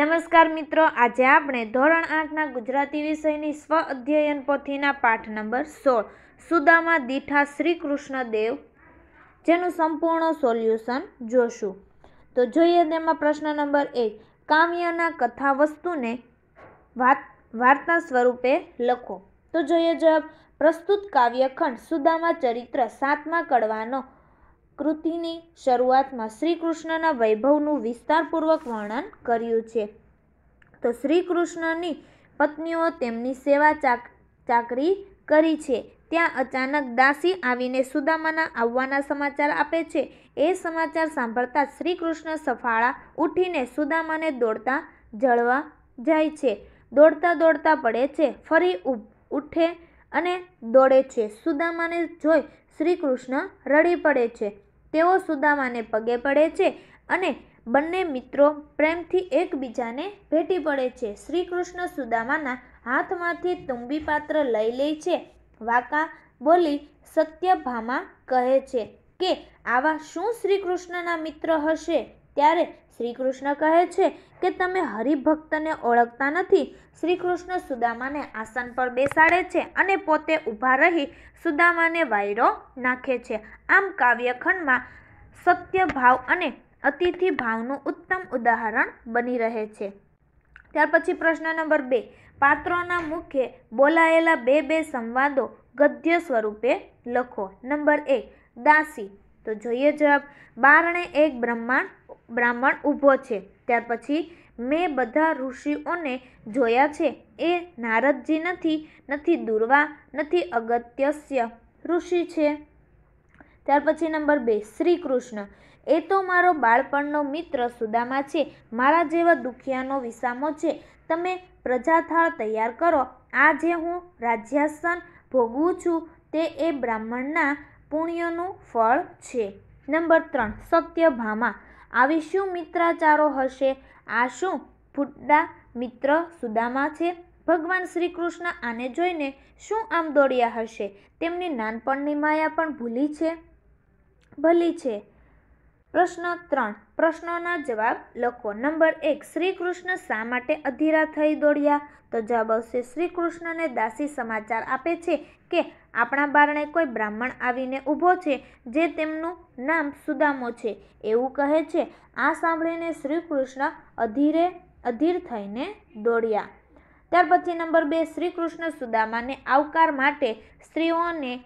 નમસ્કાર મિત્રો આજે આપણે ધોરણ આઠના ગુજરાતી વિષયની સ્વ અધ્યયન પોથીના પાઠ નંબર સોળ સુદામા દીઠા શ્રી કૃષ્ણ દેવ જેનું સંપૂર્ણ સોલ્યુશન જોશું તો જોઈએ તેમાં પ્રશ્ન નંબર એક કામ્યના કથા વસ્તુને વાત વાર્તા સ્વરૂપે લખો તો જોઈએ જવાબ પ્રસ્તુત કાવ્યખંડ સુદામા ચરિત્ર સાતમા કડવાનો કૃતિની શરૂઆતમાં શ્રી કૃષ્ણના વૈભવનું વિસ્તારપૂર્વક વર્ણન કર્યું છે તો શ્રી કૃષ્ણની પત્નીઓ તેમની સેવા ચાકરી કરી છે ત્યાં અચાનક દાસી આવીને સુદામાના આવવાના સમાચાર આપે છે એ સમાચાર સાંભળતા શ્રી કૃષ્ણ સફાળા ઉઠીને સુદામાને દોડતા જળવા જાય છે દોડતા દોડતા પડે છે ફરી ઉઠે અને દોડે છે સુદામાને જોઈ શ્રી કૃષ્ણ રડી પડે છે તેઓ સુદામાને પગે પડે છે અને બંને મિત્રો પ્રેમથી એકબીજાને ભેટી પડે છે શ્રી કૃષ્ણ સુદામાના હાથમાંથી તુંબી પાત્ર લઈ લે છે વાકા બોલી સત્યભામા કહે છે કે આવા શું શ્રી કૃષ્ણના મિત્ર હશે ત્યારે શ્રી કૃષ્ણ કહે છે કે તમે હરિભક્તને ઓળખતા નથી શ્રી કૃષ્ણ સુદામાને આસન પર બેસાડે છે અને પોતે ઊભા રહી સુદામાને વાયરો નાખે છે આમ કાવ્યખંડમાં સત્ય ભાવ અને અતિથિ ભાવનું ઉત્તમ ઉદાહરણ બની રહે છે ત્યાર પછી પ્રશ્ન નંબર બે પાત્રોના મુખે બોલાયેલા બે બે સંવાદો ગદ્ય સ્વરૂપે લખો નંબર એક દાસી તો જોઈએ જવાબ બારણે એક બ્રહ્માંડ બ્રાહ્મણ ઊભો છે ત્યાર પછી મેં બધા ઋષિઓને જોયા છે એ નારદજી નથી નથી દુર્વા નથી અગત્યસ્ય ઋષિ છે ત્યાર પછી નંબર બે શ્રી કૃષ્ણ એ તો મારો બાળપણનો મિત્ર સુદામા છે મારા જેવા દુખિયાનો વિસામો છે તમે પ્રજાથાળ તૈયાર કરો આ જે હું રાજ્યાસન ભોગવું છું તે એ બ્રાહ્મણના પુણ્યનું ફળ છે નંબર ત્રણ સત્યભામા આવી શું મિત્રાચારો હશે આ શું ફૂટડા મિત્ર સુદામા છે ભગવાન શ્રી કૃષ્ણ આને જોઈને શું આમ દોડ્યા હશે તેમની નાનપણની માયા પણ ભૂલી છે ભલી છે પ્રશ્ન ત્રણ પ્રશ્નોના જવાબ લખો નંબર એક શ્રી કૃષ્ણ શા માટે અધીરા થઈ દોડ્યા તો જવાબ આવશે શ્રી કૃષ્ણને દાસી સમાચાર આપે છે કે આપણા બારણે કોઈ બ્રાહ્મણ આવીને ઊભો છે જે તેમનું નામ સુદામો છે એવું કહે છે આ સાંભળીને શ્રી કૃષ્ણ અધીરે અધીર થઈને દોડ્યા ત્યાર પછી નંબર બે શ્રી કૃષ્ણ સુદામાને આવકાર માટે સ્ત્રીઓને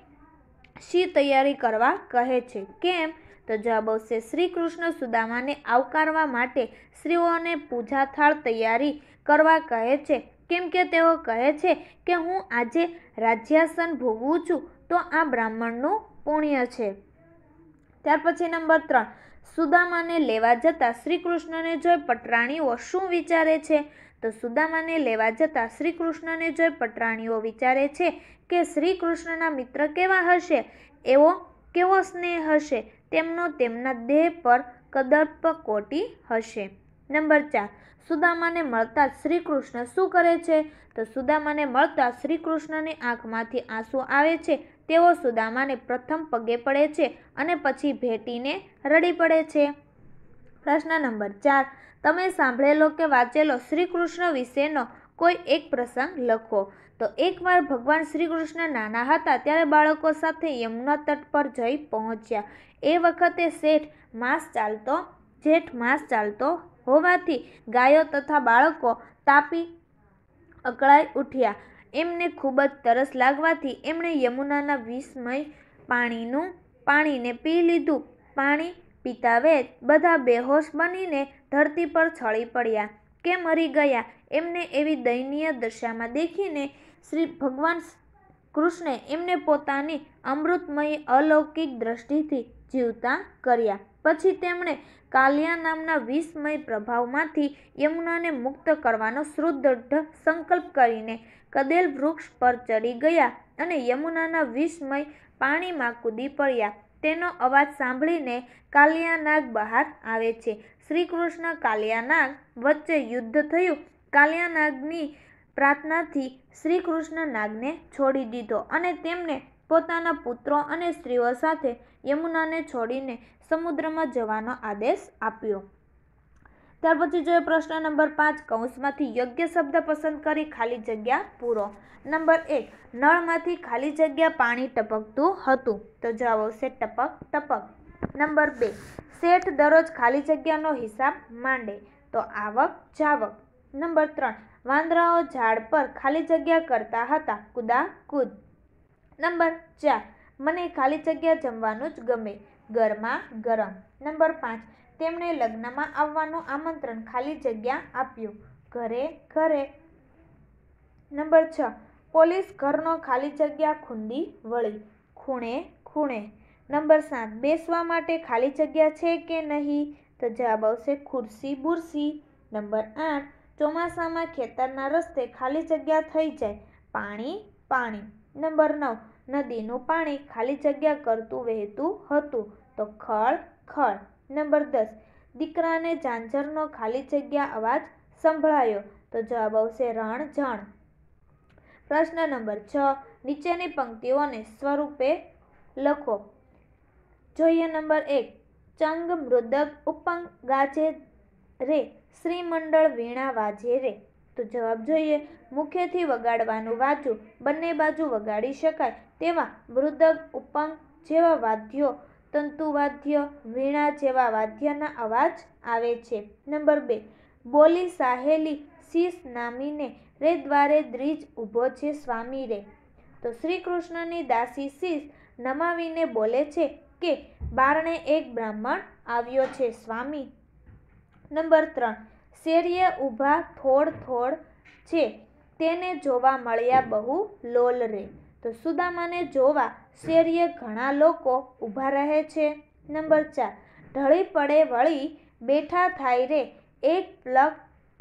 શી તૈયારી કરવા કહે છે કેમ તો જવાબ આવશે શ્રી કૃષ્ણ સુદામાને આવકારવા માટે સ્ત્રીઓને પૂજાથાળ તૈયારી કરવા કહે છે કેમ કે તેઓ કહે છે કે હું આજે રાજ્યાસન ભોગવું છું તો આ બ્રાહ્મણનું પુણ્ય છે ત્યાર પછી નંબર ત્રણ સુદામાને લેવા જતાં શ્રીકૃષ્ણને જોઈ પટરાણીઓ શું વિચારે છે તો સુદામાને લેવા જતાં શ્રીકૃષ્ણને જોઈ પટરાણીઓ વિચારે છે કે શ્રીકૃષ્ણના મિત્ર કેવા હશે એવો કેવો સ્નેહ હશે તેમનો તેમના દેહ પર કદર્પ કોટી હશે નંબર ચાર સુદામાને મળતા શ્રી કૃષ્ણ શું કરે છે તો સુદામાને મળતા શ્રી કૃષ્ણની આંખમાંથી આંસુ આવે છે તેઓ સુદામાને પ્રથમ પગે પડે છે અને પછી ભેટીને રડી પડે છે પ્રશ્ન નંબર ચાર તમે સાંભળેલો કે વાંચેલો શ્રી કૃષ્ણ વિશેનો કોઈ એક પ્રસંગ લખો તો એકવાર ભગવાન શ્રી કૃષ્ણ નાના હતા ત્યારે બાળકો સાથે યમુના તટ પર જઈ પહોંચ્યા એ વખતે શેઠ માસ ચાલતો જેઠ માસ ચાલતો હોવાથી ગાયો તથા બાળકો તાપી અકળાઈ ઉઠ્યા એમને ખૂબ જ તરસ લાગવાથી એમણે યમુનાના વિસ્મય પાણીનું પાણીને પી લીધું પાણી પીતા વેત બધા બેહોશ બનીને ધરતી પર છળી પડ્યા કે મરી ગયા એમને એવી દયનીય દશામાં દેખીને શ્રી ભગવાન કૃષ્ણે એમને પોતાની અમૃતમય અલૌકિક દ્રષ્ટિથી જીવતા કર્યા પછી તેમણે કાલિયા નામના વિષમય પ્રભાવમાંથી યમુનાને મુક્ત કરવાનો સુદૃઢ સંકલ્પ કરીને કદેલ વૃક્ષ પર ચડી ગયા અને યમુનાના વિષમય પાણીમાં કૂદી પડ્યા તેનો અવાજ સાંભળીને કાલિયાનાગ બહાર આવે છે શ્રી કૃષ્ણ કાલિયાનાગ વચ્ચે યુદ્ધ થયું કાલિયાનાગની પ્રાર્થનાથી શ્રી કૃષ્ણ નાગને છોડી દીધો અને તેમને પોતાના પુત્રો અને સ્ત્રીઓ સાથે યમુનાને છોડીને સમુદ્રમાં જવાનો આદેશ આપ્યો ત્યાર પછી જોઈએ પ્રશ્ન નંબર પાંચ કૌંસમાંથી યોગ્ય શબ્દ પસંદ કરી ખાલી જગ્યા પૂરો નંબર એક નળમાંથી ખાલી જગ્યા પાણી ટપકતું હતું તો જવાબ આવશે ટપક ટપક નંબર બે શેઠ દરરોજ ખાલી જગ્યાનો હિસાબ માંડે તો આવક જાવક નંબર ત્રણ વાંદરાઓ ઝાડ પર ખાલી જગ્યા કરતા હતા કુદા કુદ નંબર ચાર મને ખાલી જગ્યા જમવાનું જ ગમે ઘરમાં ગરમ નંબર પાંચ તેમણે લગ્નમાં આવવાનું આમંત્રણ ખાલી જગ્યા આપ્યું ઘરે ઘરે નંબર છ પોલીસ ઘરનો ખાલી જગ્યા ખૂંદી વળી ખૂણે ખૂણે નંબર સાત બેસવા માટે ખાલી જગ્યા છે કે નહીં તો જવાબ આવશે ખુરશી બુરશી નંબર આઠ ચોમાસામાં ખેતરના રસ્તે ખાલી જગ્યા થઈ જાય પાણી પાણી નંબર નવ નદીનું પાણી ખાલી જગ્યા કરતું વહેતું હતું તો ખળ ખળ નંબર દસ દીકરાને ઝાંઝરનો ખાલી જગ્યા અવાજ સંભળાયો તો જવાબ આવશે રણ જણ પ્રશ્ન નંબર છ નીચેની પંક્તિઓને સ્વરૂપે લખો જોઈએ નંબર એક ચંગ મૃદક ઉપંગ ગાજે રે શ્રીમંડળ વીણા વાજે રે તો જવાબ જોઈએ મુખ્યથી વગાડવાનું વાદ્યું બંને બાજુ વગાડી શકાય તેવા મૃદક ઉપંગ જેવા વાદ્યો તંતુવાદ્ય વીણા જેવા વાદ્યના અવાજ આવે છે નંબર બે બોલી સાહેલી શીશ નામીને રે દ્વારે દ્રીજ ઊભો છે સ્વામી રે તો શ્રી કૃષ્ણની દાસી શીશ નમાવીને બોલે છે કે બારણે એક બ્રાહ્મણ આવ્યો છે સ્વામી નંબર ત્રણ શેરીએ ઊભા થોડ થોડ છે તેને જોવા મળ્યા બહુ લોલ રે તો સુદામાને જોવા શેરીએ ઘણા લોકો ઊભા રહે છે નંબર ચાર ઢળી પડે વળી બેઠા થાય રે એક પ્લગ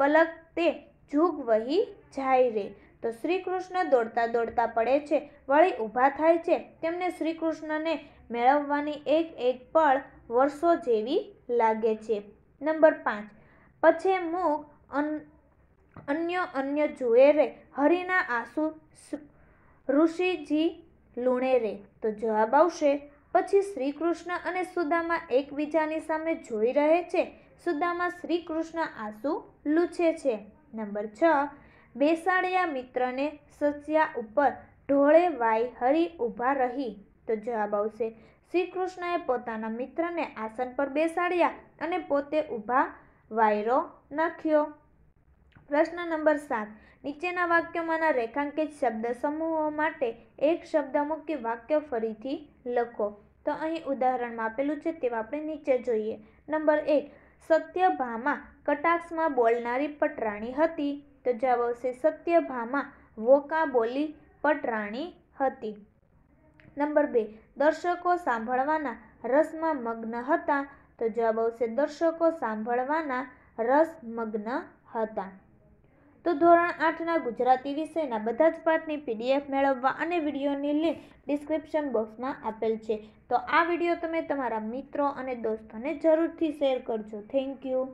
પલક તે જુગ વહી જાય રે તો શ્રી કૃષ્ણ દોડતા દોડતા પડે છે વળી ઊભા થાય છે તેમને શ્રીકૃષ્ણને મેળવવાની એક એક પળ વર્ષો જેવી લાગે છે નંબર પાંચ પછે મુખ અન્ય અન્ય જુએ રે હરિના આંસુ ઋષિજી લૂણે રે તો જવાબ આવશે પછી શ્રી કૃષ્ણ અને સુદામા એકબીજાની સામે જોઈ રહે છે સુદામા શ્રી કૃષ્ણ આંસુ લૂછે છે નંબર છ બેસાડ્યા મિત્રને સસ્યા ઉપર ઢોળે વાય હરી ઊભા રહી તો જવાબ આવશે શ્રી કૃષ્ણએ પોતાના મિત્રને આસન પર બેસાડ્યા અને પોતે ઊભા વાયરો નાખ્યો પ્રશ્ન નંબર સાત નીચેના વાક્યોમાંના રેખાંકિત શબ્દ સમૂહો માટે એક શબ્દ મૂકી વાક્ય ફરીથી લખો તો અહીં ઉદાહરણમાં આપેલું છે તેવા આપણે નીચે જોઈએ નંબર એક સત્યભામાં કટાક્ષમાં બોલનારી પટરાણી હતી તો જવાબ આવશે સત્યભામા વોકા બોલી પટરાણી હતી નંબર બે દર્શકો સાંભળવાના રસમાં મગ્ન હતા તો જવાબ આવશે દર્શકો સાંભળવાના રસમગ્ન હતા તો ધોરણ આઠના ગુજરાતી વિષયના બધા જ પાઠની પીડીએફ મેળવવા અને વિડીયોની લિંક ડિસ્ક્રિપ્શન બોક્સમાં આપેલ છે તો આ વિડીયો તમે તમારા મિત્રો અને દોસ્તોને જરૂરથી શેર કરજો થેન્ક યુ